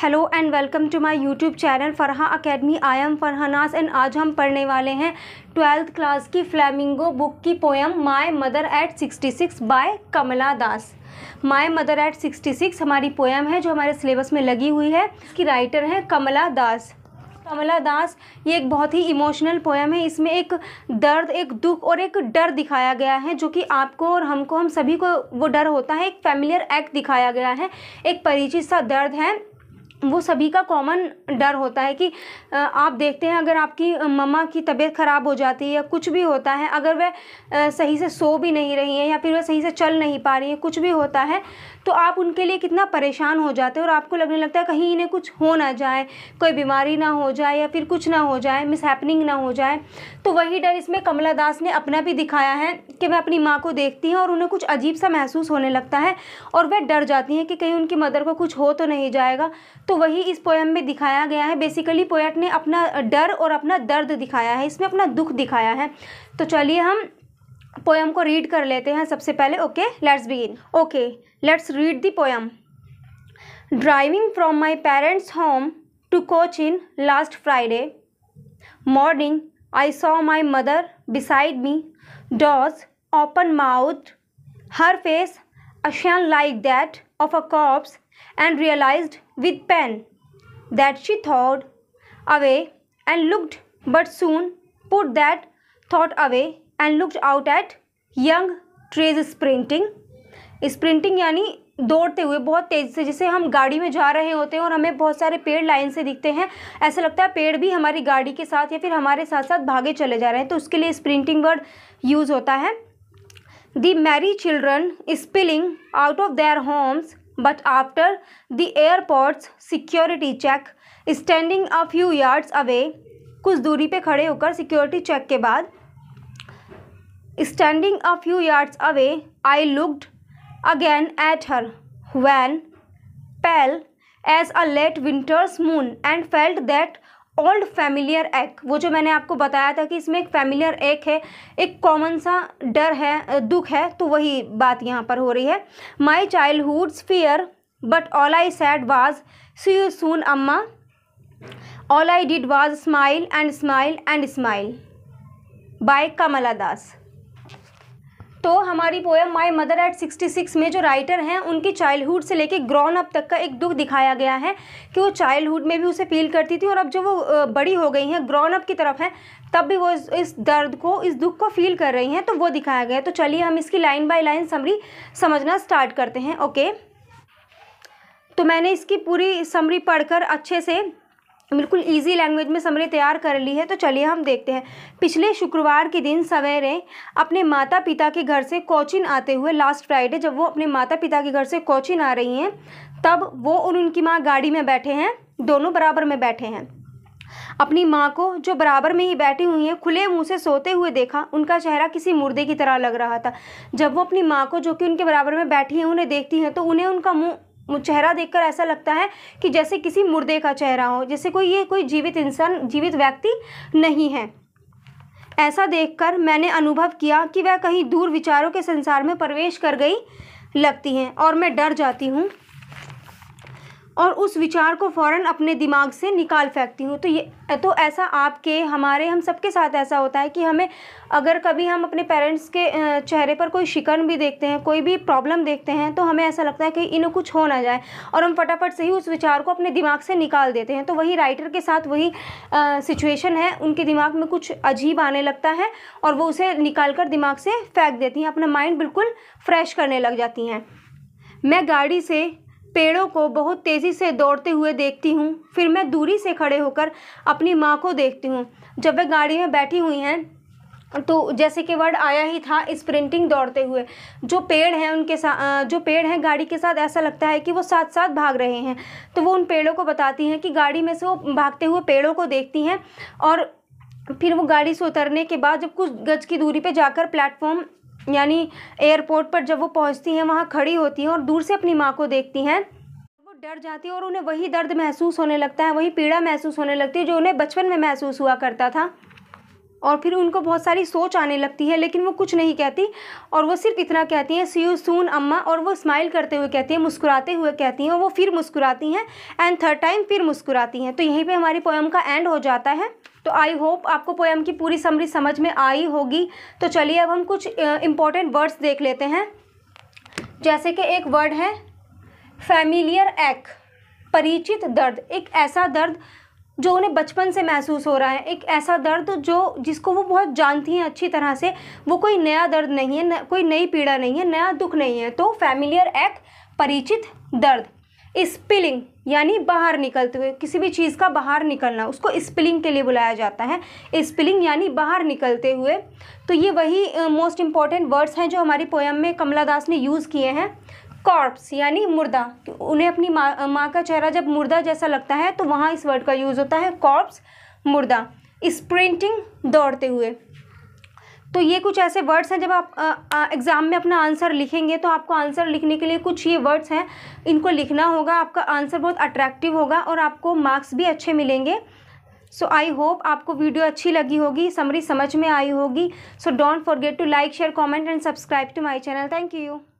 hello and welcome to my YouTube channel Farha academy I am Farhanas and आज हम पढ़ने वाले हैं ट्वेल्थ क्लास की फ्लैमिंगो बुक की poem my mother at sixty six by Kamala Das my mother at sixty six हमारी poem है जो हमारे सिलेबस में लगी हुई है इसकी राइटर हैं कमला दास कमला दास ये एक बहुत ही इमोशनल पोएम है इसमें एक दर्द एक दुख और एक डर दिखाया गया है जो कि आपको और हमको हम सभी को वो डर होता है एक फैमिलियर एक्ट दिखाया गया है एक परिचित सा दर्द है वो सभी का कॉमन डर होता है कि आप देखते हैं अगर आपकी मम्मा की तबीयत ख़राब हो जाती है या कुछ भी होता है अगर वह सही से सो भी नहीं रही हैं या फिर वह सही से चल नहीं पा रही हैं कुछ भी होता है तो आप उनके लिए कितना परेशान हो जाते हैं और आपको लगने लगता है कहीं इन्हें कुछ हो ना जाए कोई बीमारी ना हो जाए या फिर कुछ ना हो जाए मिस हैपनिंग ना हो जाए तो वही डर इसमें कमला दास ने अपना भी दिखाया है कि वह अपनी माँ को देखती हैं और उन्हें कुछ अजीब सा महसूस होने लगता है और वह डर जाती हैं कि कहीं उनकी मदर को कुछ हो तो नहीं जाएगा तो तो वही इस पोएम में दिखाया गया है बेसिकली पोएट ने अपना डर और अपना दर्द दिखाया है इसमें अपना दुख दिखाया है तो चलिए हम पोएम को रीड कर लेते हैं सबसे पहले okay let's begin okay let's read the poem driving from my parents home to coach in last Friday morning I saw my mother decide me doze open mouth her face ashen like that of a corpse and realized with pain that she thought away and looked but soon put that thought away and looked out at young trees sprinting sprinting यानी दौड़ते हुए बहुत तेज़ी से जैसे हम गाड़ी में जा रहे होते हैं और हमें बहुत सारे पेड़ लाइन से दिखते हैं ऐसा लगता है पेड़ भी हमारी गाड़ी के साथ या फिर हमारे साथ साथ भागे चले जा रहे हैं तो उसके लिए स्प्रिंटिंग वर्ड यूज़ होता है the merry children spilling out of their homes But after the airport's security check, standing a few yards away, कुछ दूरी पे खड़े होकर सिक्योरिटी चेक के बाद standing a few yards away I looked again at her wan pale as a late winter's moon and felt that old familiar एक वो जो मैंने आपको बताया था कि इसमें एक फैमिलियर एक है एक कॉमन सा डर है दुख है तो वही बात यहाँ पर हो रही है my child fear but all I said was see you soon अम्मा all I did was smile and smile and smile by Kamala Das तो हमारी पोएम माई मदर एट 66 में जो राइटर हैं उनकी चाइल्डहुड से लेके ग्रॉन अप तक का एक दुख दिखाया गया है कि वो चाइल्डहुड में भी उसे फील करती थी और अब जब वो बड़ी हो गई हैं ग्रॉन अप की तरफ हैं तब भी वो इस, दर्द को इस दुख को फील कर रही हैं तो वो दिखाया गया है तो चलिए हम इसकी लाइन बाई लाइन समरी समझना स्टार्ट करते हैं ओके तो मैंने इसकी पूरी समरी पढ़कर अच्छे से बिल्कुल इजी लैंग्वेज में समरी तैयार कर ली है तो चलिए हम देखते हैं पिछले शुक्रवार के दिन सवेरे अपने माता पिता के घर से कोचिन आते हुए लास्ट फ्राइडे जब वो अपने माता पिता के घर से कोचिन आ रही हैं तब वो और उनकी माँ गाड़ी में बैठे हैं दोनों बराबर में बैठे हैं अपनी माँ को जो बराबर में ही बैठी हुई है खुले मुँह से सोते हुए देखा उनका चेहरा किसी मुर्दे की तरह लग रहा था जब वो अपनी माँ को जो कि उनके बराबर में बैठी है उन्हें देखती हैं तो उन्हें उनका मुँह चेहरा देखकर ऐसा लगता है कि जैसे किसी मुर्दे का चेहरा हो जैसे कोई ये कोई जीवित इंसान जीवित व्यक्ति नहीं है ऐसा देखकर मैंने अनुभव किया कि वह कहीं दूर विचारों के संसार में प्रवेश कर गई लगती हैं और मैं डर जाती हूँ और उस विचार को फ़ौरन अपने दिमाग से निकाल फेंकती हूँ तो ये तो ऐसा आपके हमारे हम सबके साथ ऐसा होता है कि हमें अगर कभी हम अपने पेरेंट्स के चेहरे पर कोई शिकन भी देखते हैं कोई भी प्रॉब्लम देखते हैं तो हमें ऐसा लगता है कि इन्हें कुछ हो ना जाए और हम फटाफट से ही उस विचार को अपने दिमाग से निकाल देते हैं तो वही राइटर के साथ वही सिचुएशन है उनके दिमाग में कुछ अजीब आने लगता है और वो उसे निकाल कर दिमाग से फेंक देती हैं अपना माइंड बिल्कुल फ्रेश करने लग जाती हैं मैं गाड़ी से पेड़ों को बहुत तेज़ी से दौड़ते हुए देखती हूँ फिर मैं दूरी से खड़े होकर अपनी माँ को देखती हूँ जब वे गाड़ी में बैठी हुई हैं तो जैसे कि वर्ड आया ही था स्प्रिंटिंग दौड़ते हुए जो पेड़ हैं उनके साथ जो पेड़ हैं गाड़ी के साथ ऐसा लगता है कि वो साथ साथ भाग रहे हैं तो वो उन पेड़ों को बताती हैं कि गाड़ी में से वो भागते हुए पेड़ों को देखती हैं और फिर वो गाड़ी से उतरने के बाद जब कुछ गज की दूरी पे जाकर प्लेटफॉर्म यानी एयरपोर्ट पर जब वो पहुंचती हैं वहाँ खड़ी होती हैं और दूर से अपनी माँ को देखती हैं तो वो डर जाती है और उन्हें वही दर्द महसूस होने लगता है वही पीड़ा महसूस होने लगती है जो उन्हें बचपन में महसूस हुआ करता था और फिर उनको बहुत सारी सोच आने लगती है लेकिन वो कुछ नहीं कहती और वो सिर्फ इतना कहती हैं सी यू सून अम्मा और वो स्माइल करते हुए कहती हैं मुस्कुराते हुए कहती हैं और वो फिर मुस्कुराती हैं एंड थर्ड टाइम फिर मुस्कुराती हैं तो यहीं पे हमारी पोएम का एंड हो जाता है तो आई होप आपको पोएम की पूरी समरी समझ में आई होगी तो चलिए अब हम कुछ इंपॉर्टेंट वर्ड्स देख लेते हैं जैसे कि एक वर्ड है फैमिलियर एक परिचित दर्द एक ऐसा दर्द जो उन्हें बचपन से महसूस हो रहा है एक ऐसा दर्द जो जिसको वो बहुत जानती हैं अच्छी तरह से वो कोई नया दर्द नहीं है न, कोई नई पीड़ा नहीं है नया दुख नहीं है तो फैमिलियर एक परिचित दर्द स्पिलिंग यानी बाहर निकलते हुए किसी भी चीज़ का बाहर निकलना उसको स्पिलिंग के लिए बुलाया जाता है स्पिलिंग यानी बाहर निकलते हुए तो ये वही मोस्ट इम्पॉर्टेंट वर्ड्स हैं जो हमारी पोएम में कमला दास ने यूज़ किए हैं कॉर्प्स यानी मुर्दा उन्हें अपनी माँ माँ का चेहरा जब मुर्दा जैसा लगता है तो वहाँ इस वर्ड का यूज़ होता है कॉर्प्स मुर्दा स्प्रिंटिंग दौड़ते हुए तो ये कुछ ऐसे वर्ड्स हैं जब आप एग्ज़ाम में अपना आंसर लिखेंगे तो आपको आंसर लिखने के लिए कुछ ये वर्ड्स हैं इनको लिखना होगा आपका आंसर बहुत अट्रैक्टिव होगा और आपको मार्क्स भी अच्छे मिलेंगे सो आई होप आपको वीडियो अच्छी लगी होगी समरी समझ में आई होगी so don't forget to like share comment and subscribe to my channel thank you